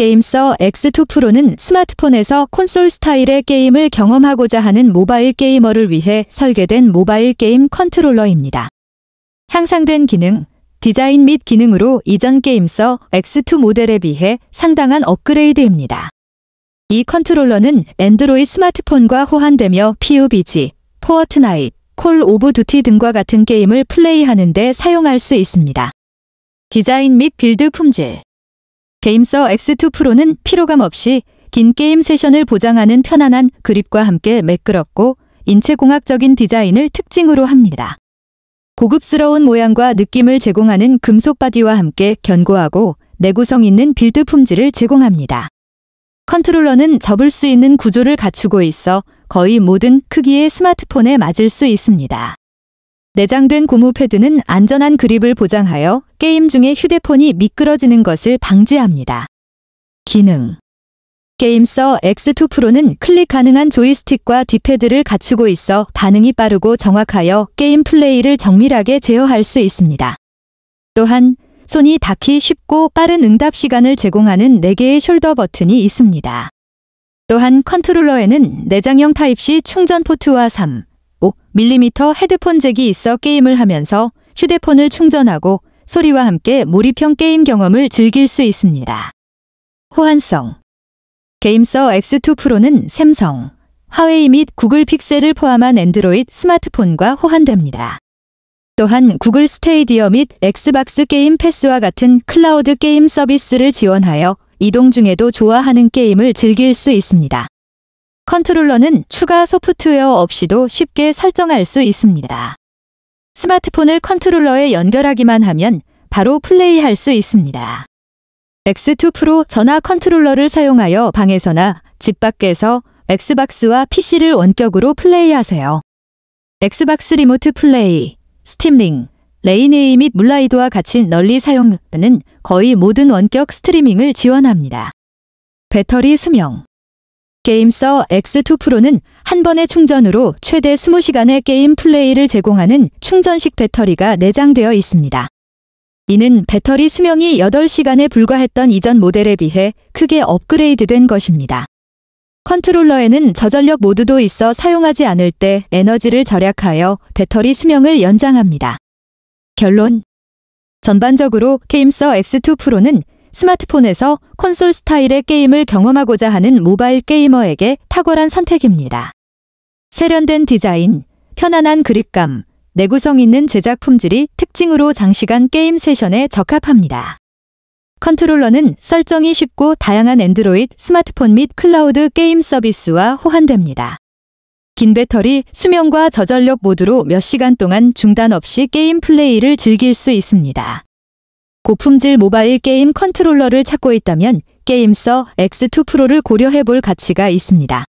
게임서 X2 프로는 스마트폰에서 콘솔 스타일의 게임을 경험하고자 하는 모바일 게이머를 위해 설계된 모바일 게임 컨트롤러입니다. 향상된 기능, 디자인 및 기능으로 이전 게임서 X2 모델에 비해 상당한 업그레이드입니다. 이 컨트롤러는 앤드로이 스마트폰과 호환되며 PUBG, 포어트나잇, 콜 오브 듀티 등과 같은 게임을 플레이하는 데 사용할 수 있습니다. 디자인 및 빌드 품질 게임서 X2 프로는 피로감 없이 긴 게임 세션을 보장하는 편안한 그립과 함께 매끄럽고 인체공학적인 디자인을 특징으로 합니다. 고급스러운 모양과 느낌을 제공하는 금속 바디와 함께 견고하고 내구성 있는 빌드 품질을 제공합니다. 컨트롤러는 접을 수 있는 구조를 갖추고 있어 거의 모든 크기의 스마트폰에 맞을 수 있습니다. 내장된 고무 패드는 안전한 그립을 보장하여 게임 중에 휴대폰이 미끄러지는 것을 방지합니다. 기능 게임서 X2 프로는 클릭 가능한 조이스틱과 디패드를 갖추고 있어 반응이 빠르고 정확하여 게임 플레이를 정밀하게 제어할 수 있습니다. 또한 손이 닿기 쉽고 빠른 응답 시간을 제공하는 4개의 숄더 버튼이 있습니다. 또한 컨트롤러에는 내장형 타입C 충전 포트와 3, 5mm 헤드폰 잭이 있어 게임을 하면서 휴대폰을 충전하고 소리와 함께 몰입형 게임 경험을 즐길 수 있습니다. 호환성 게임서 X2 프로는 샘성, 화웨이 및 구글 픽셀을 포함한 엔드로이드 스마트폰과 호환됩니다. 또한 구글 스테이디어 및 엑스박스 게임 패스와 같은 클라우드 게임 서비스를 지원하여 이동 중에도 좋아하는 게임을 즐길 수 있습니다. 컨트롤러는 추가 소프트웨어 없이도 쉽게 설정할 수 있습니다. 스마트폰을 컨트롤러에 연결하기만 하면 바로 플레이할 수 있습니다. X2 Pro 전화 컨트롤러를 사용하여 방에서나 집 밖에서 엑스박스와 PC를 원격으로 플레이하세요. 엑스박스 리모트 플레이, 스팀링, 레이네이 및 물라이드와 같이 널리 사용하는 거의 모든 원격 스트리밍을 지원합니다. 배터리 수명 게임서 X2 프로는 한 번의 충전으로 최대 20시간의 게임 플레이를 제공하는 충전식 배터리가 내장되어 있습니다. 이는 배터리 수명이 8시간에 불과했던 이전 모델에 비해 크게 업그레이드된 것입니다. 컨트롤러에는 저전력 모드도 있어 사용하지 않을 때 에너지를 절약하여 배터리 수명을 연장합니다. 결론 전반적으로 게임서 X2 프로는 스마트폰에서 콘솔 스타일의 게임을 경험하고자 하는 모바일 게이머에게 탁월한 선택입니다. 세련된 디자인, 편안한 그립감, 내구성 있는 제작 품질이 특징으로 장시간 게임 세션에 적합합니다. 컨트롤러는 설정이 쉽고 다양한 엔드로이드 스마트폰 및 클라우드 게임 서비스와 호환됩니다. 긴 배터리, 수명과 저전력 모두로 몇 시간 동안 중단 없이 게임 플레이를 즐길 수 있습니다. 고품질 모바일 게임 컨트롤러를 찾고 있다면 게임서 X2 프로를 고려해볼 가치가 있습니다.